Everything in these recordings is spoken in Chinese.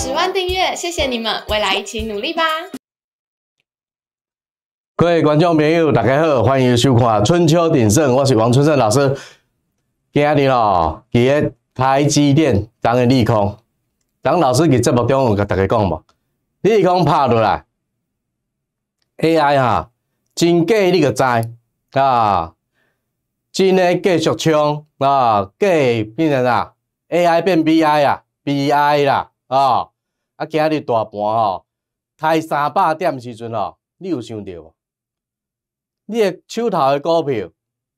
十万订阅，谢谢你们，未来一起努力吧！各位观众朋友，大家好，欢迎收看《春秋鼎盛》，我是王春盛老师。今日咯，伫咧台积电，当个利空。张老师伫节目中有甲大家讲无？利空拍落来，AI 哈，真假你个知？啊，真嘞继续冲啊，假变成啊，AI 变 BI 啊，BI 啦。啊！啊，今日大盘吼，开三百点时阵吼，你有想到无？你诶手头诶股票，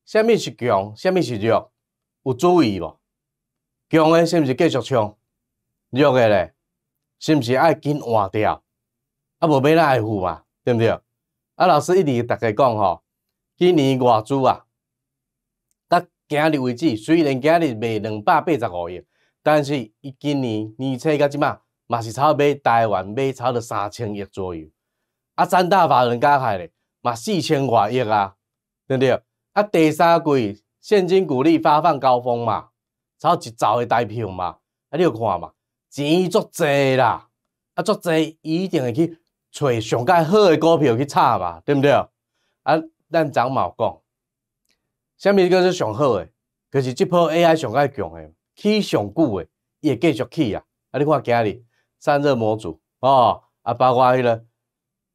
什么是强，什么是弱，有注意无？强诶是毋是继续冲？弱诶咧，是毋是爱紧换掉？啊，无买哪会富啊？对毋对？啊，老师一直逐个讲吼，今年外资啊，到今日为止，虽然今日卖两百八十五亿。但是伊今年年初甲即啊？嘛是炒买台湾买炒到三千亿左右，啊三大法人加起来嘛四千多亿啊，对不对？啊第三季现金股利发放高峰嘛，炒一兆的大票嘛，啊你有看嘛？钱足侪啦，啊足侪一定会去找上较好的股票去炒嘛，对不对？啊咱昨嘛有讲，虾米叫做上好的？就是即波 AI 上较强诶。起上久诶，会继续起啊。啊，你看今日散热模组哦，啊，包括迄个，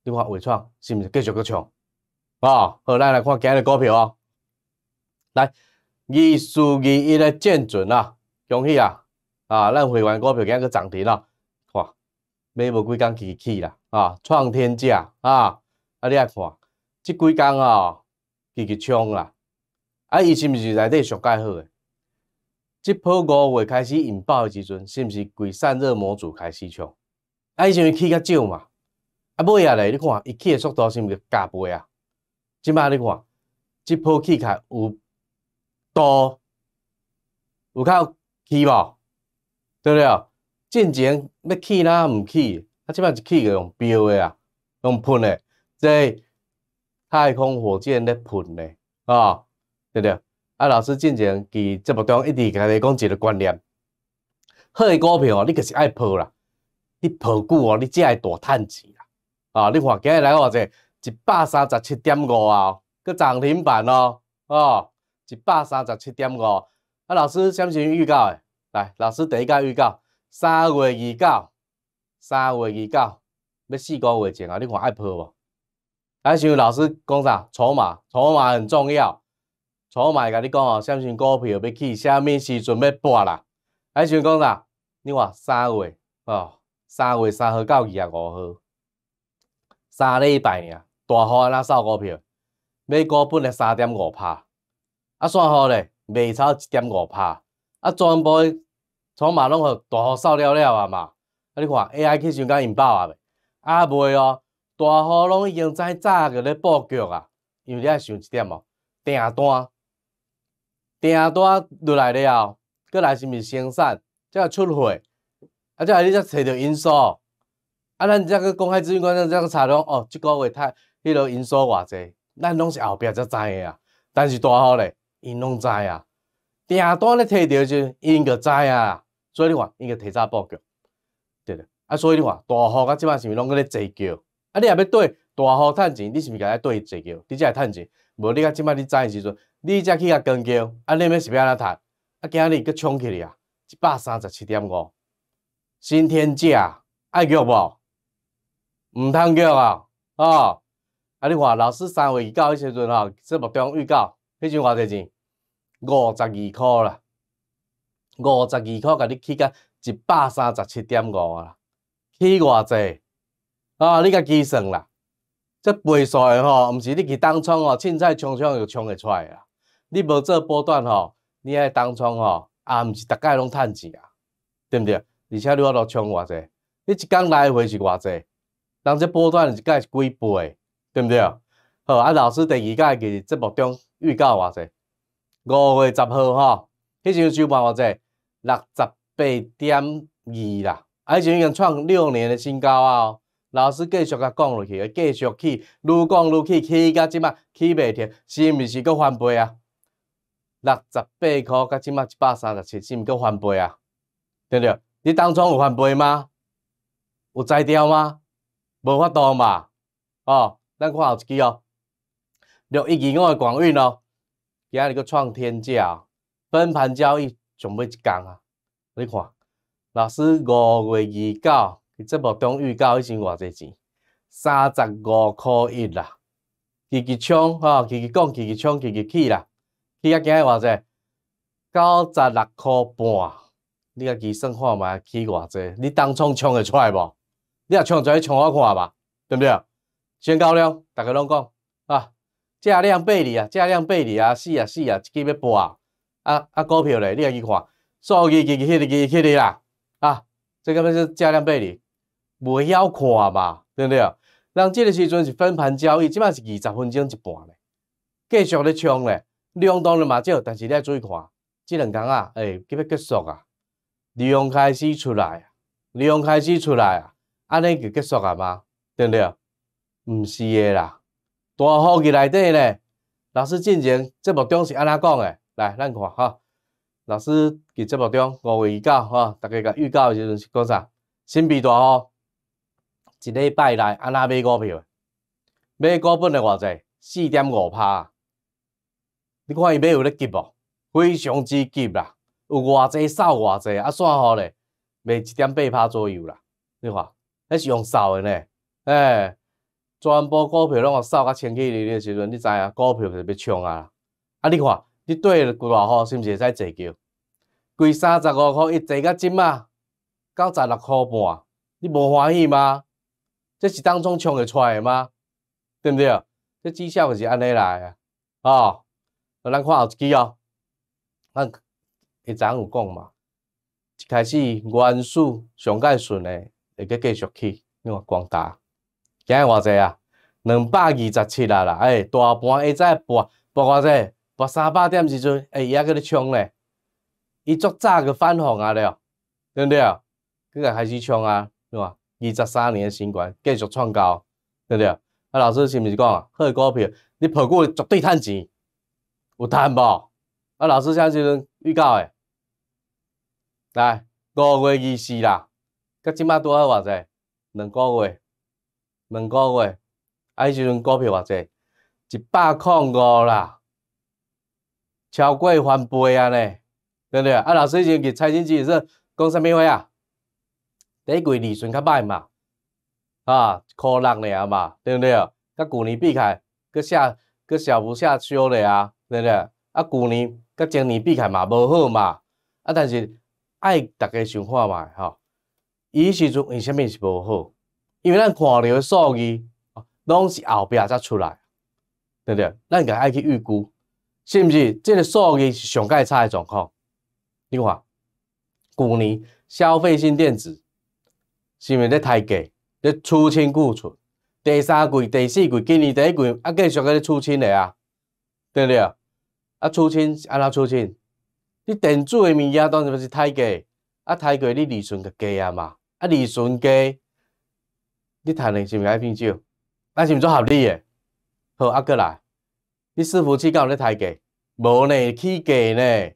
你看伟创是毋是继续去冲？啊，好，咱来看今日股票哦。来，二四二一诶，见准啦，恭喜啊！啊，咱会员股票今日去涨停啦，哇！买无几工去起啦，啊，创天价啊！啊，你来看，即几工啊，去去冲啦！啊，伊是毋是内底上改好诶？这波五月开始引爆的时阵，是毋是规散热模组开始冲？啊，伊像起较少嘛，啊，尾一样你看，伊起的速度是毋是加倍啊？即摆你看，这波起开有多，有够起无？对不对？之前要起哪毋起？啊，即摆一气用标的啊，用喷的，即太空火箭咧喷的啊，对不对？啊，老师进前伫节目中一直甲你讲一个观念：，好诶股票哦，你就是爱抱啦。你抱久哦，你才会大趁钱啦。啊，你看今日来我者一百三十七点五啊，搁涨停板咯。哦，一百三十七点五。啊，老师相信预告诶，来，老师第一个预告三月二九，三月二九要四个月前啊，你看爱抱无？啊、先老师讲啥？筹码，筹码很重要。炒卖甲你讲哦，相信股票要起，虾米时阵要跌啦？还想讲啥？你看三月哦，三月三号到二十五号，三礼拜尔，大号安尼扫股票？买股本个三点五趴，啊散户咧，未超一点五趴，啊全部炒卖拢互大号扫了了啊嘛。啊你看 AI 去想讲引爆啊袂？啊袂哦，大号拢已经早早个咧布局啊，因为你爱想一点哦，订单。订单落来了，佫来是毋是生产，再出货，啊，再你才找到因素，啊，咱才去公开资讯，才去查讲哦，即个月太，迄落因素偌济，咱拢是后壁才知诶啊。但是大号咧，因拢知啊，订单咧摕到就，因个知啊，所以你看，因个提早报告，对对。啊，所以你看，大号甲即摆是毋是拢咧坐叫，啊，你也要对大号趁钱，你是毋是该缀对坐叫，你才会趁钱，无你甲即摆你知诶时阵。你才去甲光叫，啊！你要是表安怎趁啊！今日佫冲起去啊！一百三十七点五，新天价，爱叫无？毋通叫啊！哦！啊！你话老师三月预告迄时阵吼，说目中预告，迄阵偌侪钱？五十二箍啦，五十二箍甲你起甲一百三十七点五啦，起偌侪？啊！你甲计算啦，即背数诶吼，毋是你去当冲哦，凊彩冲冲就冲会出来啦。你无做波段吼，你爱当冲吼，也毋是逐个拢趁钱啊，对毋对？而且你话落冲偌济，你一工来回是偌济，人这波段一届是几倍，对毋对？好，啊，老师第二届个节目中预告偌济？五月十号吼，迄阵收盘偌济？六十八点二啦，啊，迄阵已经创六年的新高啊！哦。老师继续甲讲落去，继续起，愈讲愈起，起甲即嘛，起袂停，是毋是阁翻倍啊？六十八块，甲即卖一百三十七，是毋叫翻倍啊？对不对？你当中有翻倍吗？有再掉吗？无法度嘛。哦，咱看后一支哦，六一五五的广运哦，今日阁创天价哦，分盘交易上尾一天啊。你看，老师五月二九，节目中预告已经偌侪钱？三十五块一啦，起起冲，吼，起起讲，起起冲，起起起啦。起遐惊偌济？九十六箍半，你家己算看嘛，起偌济？你当冲冲会出来无？你若冲出来，冲我看吧，对毋对？先到了，逐家拢讲啊，加量背离啊，加量背离啊，死啊死啊，即支要半啊！啊啊，股票咧，你家己看，数据，去迄个去迄个啦！啊，这干么是加量背离？未晓看嘛，对毋对？人即个时阵是分盘交易，即摆是二十分钟一半咧，继续咧冲咧。量当然嘛少，但是你要注意看，即两天啊，诶，快要结束啊。量开始出来，量开始出来啊，安尼就结束啊嘛，对不对？毋是个啦，大号个内底呢，老师进前节目中是安怎讲诶？来，咱看哈，老师伫节目中五位预告哈，大家甲预告时阵是讲啥？新币大号一礼拜内安怎买股票，买股本诶偌济？四点五趴。你看伊买有咧急无？非常之急啦，有偌侪扫偌侪啊！算好咧，卖一点八趴左右啦。你看，迄是用扫诶呢？哎，全部股票拢互扫甲清气气诶时阵，你知影股票是要冲啊？啊，你看，你诶几偌好，是毋是会使坐球贵三十五箍一坐到即啊？到十六箍半，你无欢喜吗？这是当中冲会出诶吗？对毋对？这至少是安尼来啊！哦。咱看后一支哦，咱以前有讲嘛，一开始元素、上盖顺诶，会继续去，你看光大，今日偌济啊，两百二十七啦啦，哎，大盘会再博，博偌济，博三百点时阵，哎，伊也佮咧冲咧，伊足早就翻红啊了，对不对啊？佮开始冲啊，对看二十三年新冠继续创高，对不对啊？啊，老师是毋是讲啊，好股票你抱久绝对趁钱。有淡薄，啊，老师现在就预告诶，来，五月二十四啦，甲即摆拄好偌济？两个月，两个月，啊，时阵股票偌济？一百零五啦，超过翻倍啊嘞，对不对？啊，老师以前给蔡经之说，讲啥物话啊？第一季利润较歹嘛，啊，亏落来啊嘛，对不对？甲旧年比起来，阁下，佫小幅下去咧啊。对不对？啊，旧年甲前年比起来嘛无好嘛，啊，但是爱逐个想看嘛，吼，伊时阵为虾米是无好？因为咱看的数据，拢是后壁才出来，对不对？咱个爱去预估，是不是这个数据是上介差的状况？你看，旧年消费性电子是毋是咧太低？咧出清库存，第三季、第四季、今年第一季啊，继续个咧出清的啊。对不对？啊，出清是安怎出清？你电子的物件当然是太低，啊，太低你利润就低啊嘛，啊，利润低，你赚的是是爱变少？那是咪做合理的？好，啊，过来，你师傅知道在太价？无呢，起价呢，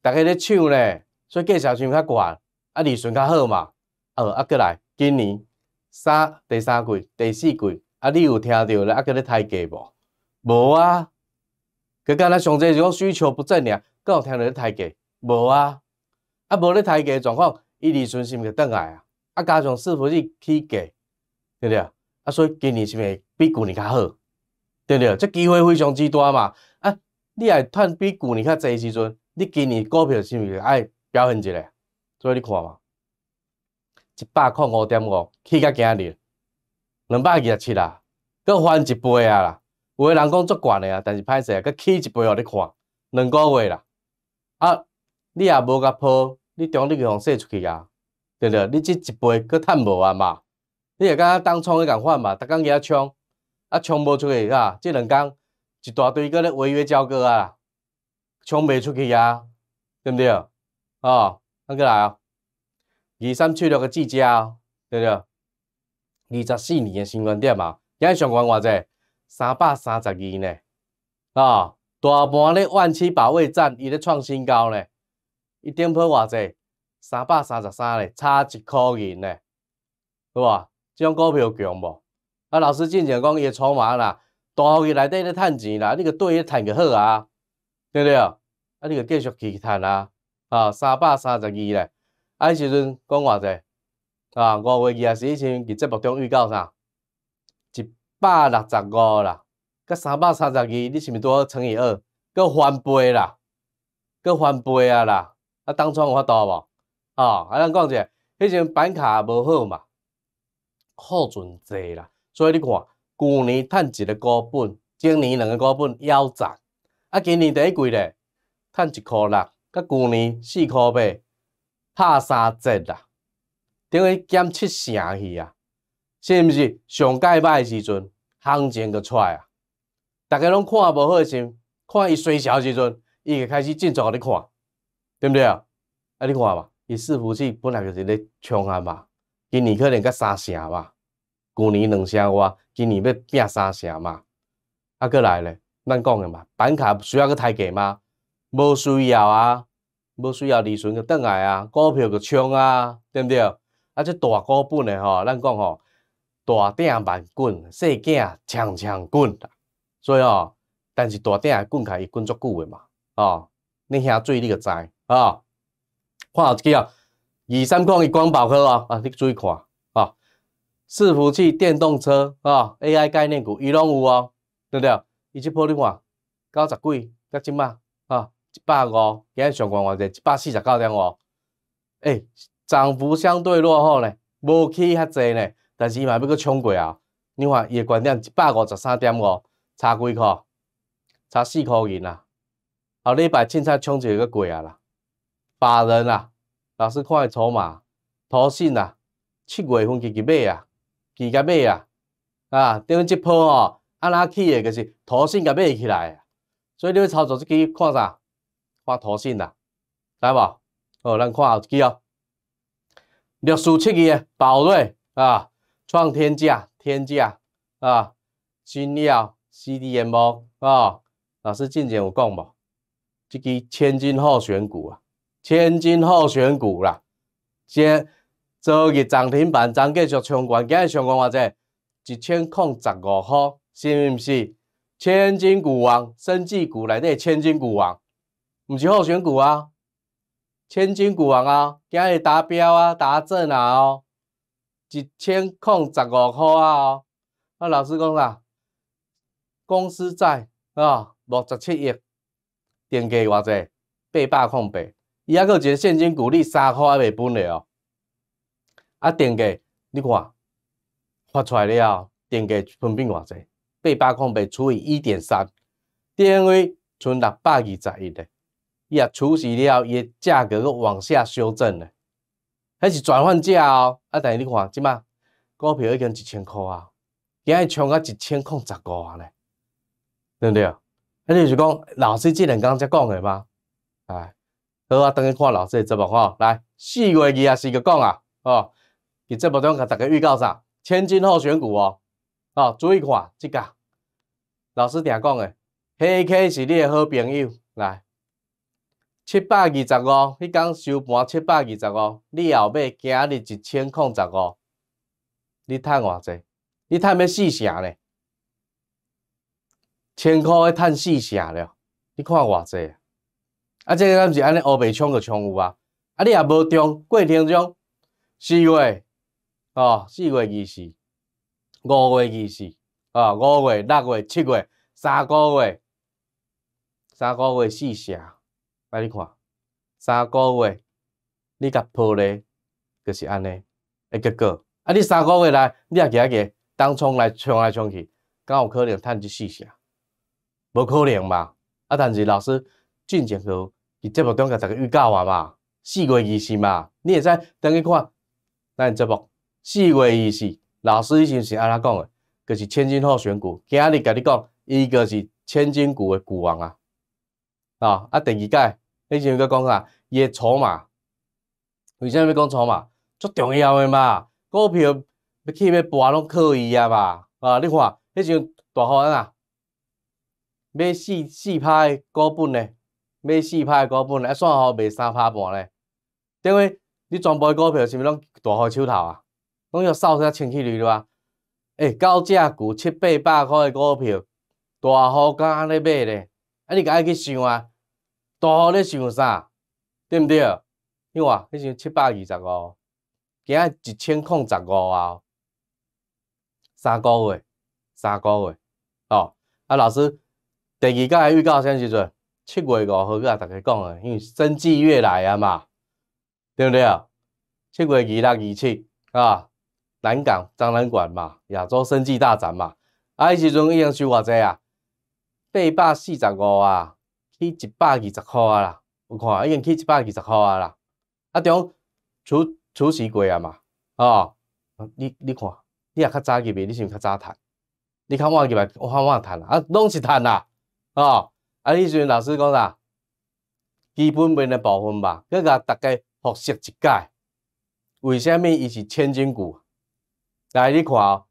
大家在抢呢，所以价钱毋较悬，啊，利润较好嘛，好，啊，过来，今年三第三季、第四季，啊，你有听到咧啊咧太低无？无啊。佮敢若上济是讲需求不振俩，佮有听着咧抬价，无啊，啊无咧抬价个状况，伊利是毋是个倒来啊，啊加上是不是起价，对不对啊？啊所以今年是毋是比旧年较好，对不对？即机会非常之大嘛，啊，你若趁比旧年较济时阵，你今年股票是毋是爱表现一下？所以你看嘛，一百块五点五，起较今二，两百二十七啊，佮翻一倍啊啦。有个人讲足悬诶啊，但是歹势啊，搁起一杯互你看，两个月啦，啊，你也无甲抱，你终你互洗出去啊，对不对？你即一杯搁趁无啊嘛？你也讲当冲个共款嘛，逐工天加冲，啊冲无出去啊，即两工一大堆搁咧违约交割啊，冲未出去啊，对毋对？哦，安个来哦，二三七六个计价，对不对？二十四年诶新观点嘛，日上悬偌济？三百三十二呢，啊，大盘咧万七保卫战，伊咧创新高咧，伊顶破偌济？三百三十三咧，差一箍银呢，是无？即种股票强无？啊，老师进前讲伊个筹码啦，大好伊内底咧趁钱啦，你个对伊趁就好啊，对不对？啊，你个继续去趁啊，啊，三百三十二咧，啊迄时阵讲偌济，啊，五月二啊时阵前伫节目中预告啥？百六十五啦，甲三百三十二，你是是都要乘以二，搁翻倍啦，搁翻倍啊啦，啊，当有法度无？哦，啊，咱讲者，迄阵板卡无好嘛，库存侪啦，所以你看，旧年赚一个股本，今年两个股本腰斩，啊，今年第一季咧，赚一元六，甲旧年四元八，拍三折啦，等于减七成去啊。是毋是上解脉个时阵行情就出来啊？大家拢看无好个时，看伊衰小时阵，伊就开始正常你看，对不对啊？啊，你看嘛，伊伺服器本来就是咧冲啊嘛，今年可能较三成嘛，旧年两成外，今年要拼三成嘛。啊，搁来咧，咱讲个嘛，板块需要去抬价吗？无需要啊，无需要利润就倒来啊，股票就冲啊，对不对？啊，即大股本诶吼，咱讲吼。大鼎慢滚，细囝强强滚。所以哦，但是大鼎滚开，伊滚足久诶嘛。哦，你遐水，你个哦。啊！换一去哦。二三款个光保科哦，啊，你注意看哦，伺服器、电动车啊，AI 概念股，伊拢有哦，对不对？伊即波你看，九十几到即嘛啊，一百五，今日上悬偌就一百四十九点五。诶，涨幅相对落后呢，无起遐济呢。但是伊嘛要搁冲过啊！你看伊个观点一百五十三点五，差几块？差四块银啊！后礼拜凊彩冲一下，搁过啊啦！法人啊，老师看个筹码、淘信啊，七月份去去买啊，去甲买啊！啊，等于一波哦，安那起个就是淘信甲买起来，所以你要操作即支看啥？看淘信啦，知无？好，咱看后一支哦，六四七二宝瑞啊！创天价，天价啊！新料 C D M O 啊，老师之前有讲无？这支千金后选股啊，千金后选股啦。今昨日涨停板，涨继续冲关，今日冲关偌者一千零十五号，是毋是？千金股王，生绩股内底的千金股王，毋是后选股啊，千金股王啊，今日达标啊，达证啊哦。一千空十五块啊！哦，老师讲啦，公司债啊六十七亿，定价偌济八百空八，伊还佫个现金股利三块还袂分嘞哦。啊，定价你看发出来了，定价分变偌济八百空八除以一点三，DNV 剩六百二十一的。伊啊除死了，伊价格佫往下修正迄是转换价哦，啊！但是你看，即嘛股票已经一千块啊，今仔冲到一千零十五块咧，对不对？啊，就是讲老师这两天才讲的嘛，哎，好啊，等下看老师的节目哦。来，四月二啊四个讲啊，哦，其节目中甲有个预告啥，千金后选股哦，哦，注意看这个，老师定讲的，黑 K 是你的好朋友，来。七百二十五，迄天收盘七百二十五，你后尾今日一千零十五，你赚偌济？你赚要四成呢？千块要赚四成了，你看偌济？啊，这敢是安尼乌白冲就冲有啊？啊，你也无中，过程中四月，哦，四月二四，五月二四，哦，五月、六月、七月三个月，三个月四成。来你看，三个月，你甲抱咧，就是安尼，会结果。啊，你三个月来，你也急急，当冲来冲来冲去，敢有可能赚一四成？无可能吧？啊，但是老师进前在节目中甲逐个预告啊嘛，四月二四嘛，你会使等去看，咱节目四月二四，老师以前是安怎讲的？就是千金后选股，今日甲你讲，伊就是千金股的股王啊！啊，啊第二届。那时候搁讲个，叶筹嘛，为啥要讲筹码？足重要个嘛。股票要去要盘，拢靠伊啊吧。啊，你看，迄时候大户啊，买四四拍股本嘞，买四拍股本，啊，算户卖三拍盘嘞。因为你全部个股票是毋是拢大户手头啊？拢要扫些清气率对吧？哎，高价股七八百块个股票，大户敢安尼买嘞？啊，你敢去想啊？大号咧想啥，对不对？你看，迄时七百二十五，今仔一千零十五啊，三个月，三个月，哦，啊，老师，第二个月预告啥时阵？七月五号，我阿大家讲啊，因为生计月来啊嘛，对不对？七月二六二七啊，南港展览馆嘛，亚洲生计大战嘛，啊时阵已经收偌济啊？八百四十五啊。去一百二十块啊啦，有看，已经去一百二十块啊啦。啊，中于取取息过啊嘛，哦，你你看，你啊较早入去，你是毋较早趁，你看晚入来，我较晚趁啊。啊，拢是趁啦，哦，啊，时前老师讲啥？基本面的部分吧，佮大家复习一届。为什么伊是千金股？来，你看哦，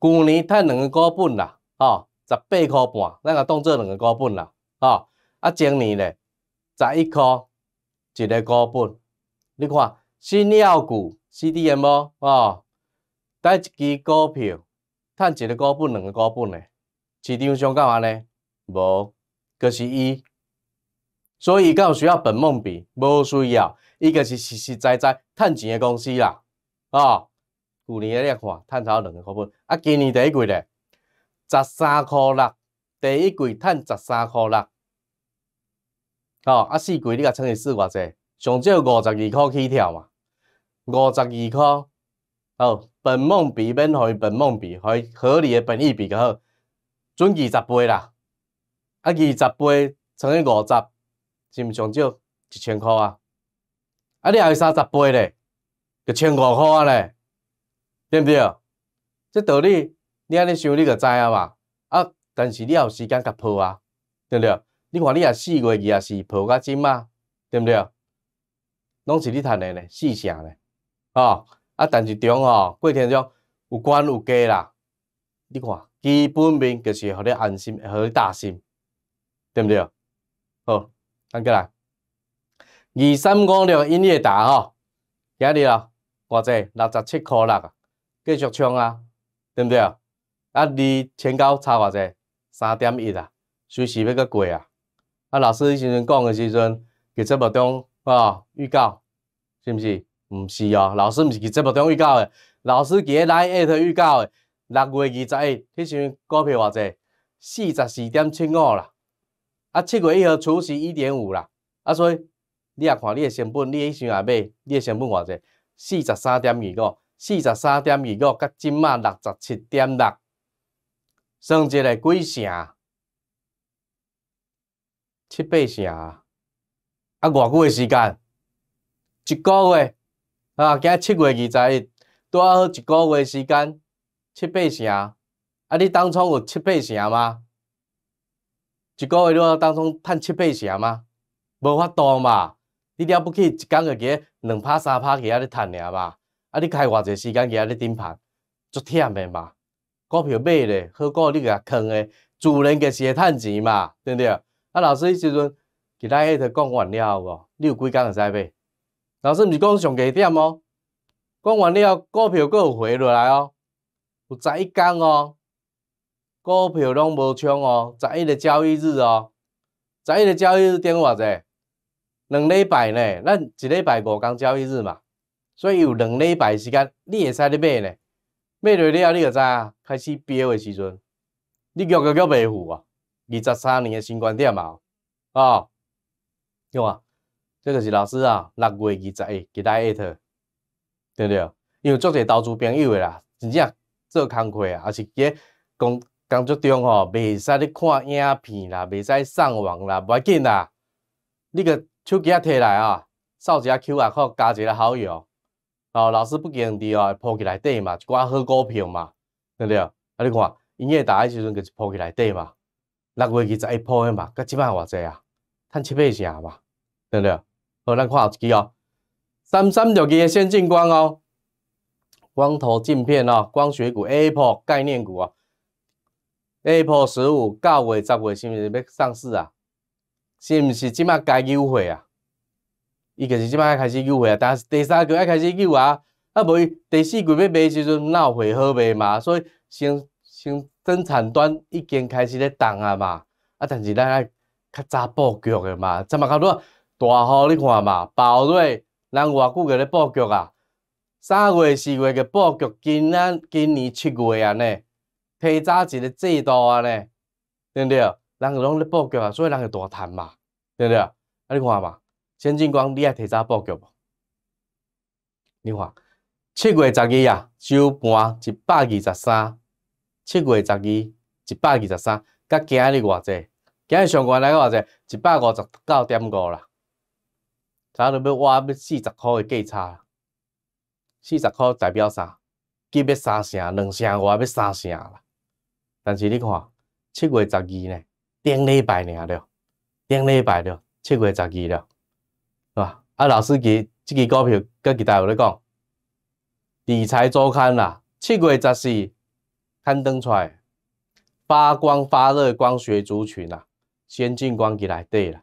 去年赚两个股本啦，哦。十八块半，咱啊当做两个股本啦，哦，啊，今年咧十一块一个股本，你看新药股 C D M O 哦，带一支股票赚一个股本两个股本的市场上干嘛呢？无，就是伊，所以伊有需要本梦比无需要，伊就是实实在在赚钱的公司啦，哦，去年你看赚超两个股本，啊，今年第一季咧。十三块六，第一季赚十三块六，哦，啊，四季你甲乘以四，偌济？上少五十二块起跳嘛，五十二块，好，本梦比免互伊本梦比，互伊合理诶本意比较好，准二十倍啦，啊，二十倍乘以五十，是毋上少一千块啊？啊，你要是三十倍咧，就千五块咧，对毋对？即道理。你安尼想，你就知影嘛？啊！但是你有时间甲抱啊，对不对？你看，你也四月二也是抱到即马，对不对？拢是你赚个呢，四成呢。哦，啊！但是中哦，过程中有关有亏啦。你看，基本面就是互你安心，互你打心，对不对？好，咱过来，二三五六音乐达吼，今日哦，偌济六十七块六啊，继续冲啊，对不对？啊，二前高差偌济？三点一啊，随时要个贵啊！啊，老师以前阵讲诶时阵，伫节目中啊，预告是毋是？毋是哦，老师毋是伫节目中预告诶，老师伫咧来 at 预告诶。六月二十一，迄时阵股票偌济？四十四点七五啦。啊，七月一号，初始一点五啦。啊，所以你也看你诶成本，你迄时也买，你诶成本偌济？四十三点二五，四十三点二五，甲即卖六十七点六。算一个几成？七八成？啊，偌久的时间？一个月啊，今七月二十一，拄好一个月时间，七八成。啊，你当初有七八成吗？一个月你有当初趁七八成吗？无法度嘛。你了不起，一天个几两拍三拍个啊，咧趁尔吧？啊，你开偌济时间个遐咧顶盘，足忝的嘛。股票买咧，好股你给它坑咧，自然个是会趁钱嘛，对不对？啊，老师，你时阵其他一都讲完了哦，你有几天会使买？老师，毋是讲上低点哦，讲完了股票佫有回落来哦，有十一天哦，股票拢无冲哦，十一个交易日哦，十一个交易日点偌济？两礼拜呢，咱一礼拜五天交易日嘛，所以有两礼拜时间，你会使咧买呢。买多少你就知啊！开始飙诶时阵，你叫叫叫白富啊，二十三年诶新观点嘛，哦，好啊，这个是老师啊，六月二十一给大家一套，对不对？因为做者投资朋友诶啦，真正做工课啊，还是伫工工作中吼，未使咧看影片啦，未使上网啦，无要紧啦，你个手机摕来啊，扫一下 Q 啊，可加一个好友。哦，老师不议你哦，抛起来底嘛，一挂好股票嘛，对不对？啊，你看，营业大的时阵就是抛起来短嘛，六月二十一抛的嘛，噶即摆偌济啊？赚七八成吧，对不对？好，咱看后一支哦，三三六二的先进光哦，光头镜片哦，光学股，Apple 概念股啊，Apple 十五九月、十月是毋是要上市啊？是毋是即摆该优惠啊？伊就是即摆开始救活啊，但是第三季爱开始救啊，啊，无伊第四季要卖时阵闹回货卖嘛，所以先先生产端已经开始咧动啊嘛，啊，但是咱爱较早布局的嘛，怎嘛较到大雨你看嘛，宝瑞人外久个咧布局啊，三月四月个布局，今仔今年七月安尼提早一个季度安尼，对不对？人拢咧布局啊，所以人会大赚嘛，对不对？啊，你看嘛。先进光，你也提早布局无？你看七月十二啊，收盘一百二十三。七月十二一百二十三，甲今日偌济？今日上悬来个偌济？一百五十九点五啦。差了要哇要四十块的价差啦。四十块代表啥？计要三成，两成外要三成啦。但是你看七月十二呢，顶礼拜了对？顶礼拜了，七月十二了。啊，老师，今这支股票，佮其他有咧讲，理财周刊啦，七月十四刊登出来，发光发热光学族群啦，先进光机来底啦，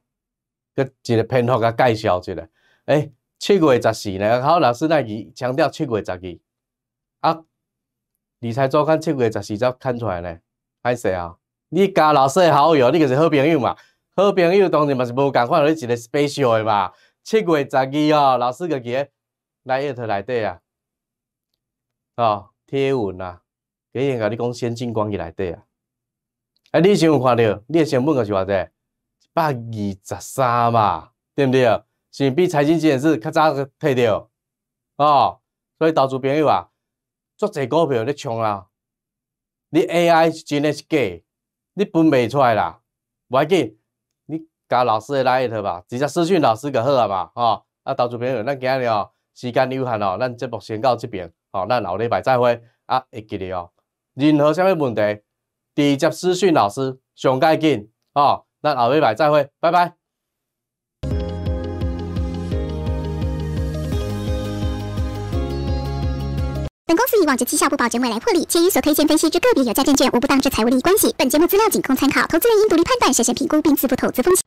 佮一个篇幅甲介绍一下。诶，七月十四呢，好，老师在强调七月十二，啊，理财周刊七月十四才刊出来呢，歹势啊，你加老师好友，你就是好朋友嘛，好朋友当然嘛是无共款，你一个 special 的嘛。七月十二哦，老师个帖来特内底啊，哦，贴文啊，竟然甲你讲先进光去内底啊，啊，你先有看到，你的成本个是偌济，一百二十三嘛，对不对？是比财经电视较早个睇到，哦，所以投资朋友啊，足侪股票在冲啊，你 AI 真的是假，你分袂出来啦，要紧，加老师的那一套吧，直接私讯老师就好啊嘛。哦，啊，投资朋友，咱今日哦时间有限哦，咱节目先到这边哦。咱后礼拜再会啊，会记得哦。任何什么问题，直接私讯老师，上解近哦。咱后礼拜再会，拜拜。本公司以往健绩效不保准委来获利，且与所推荐分析之个别有价证券无不当之财务利益关系。本节目资料仅供参考，投资人应独立判断、审慎评估并自负投资风险。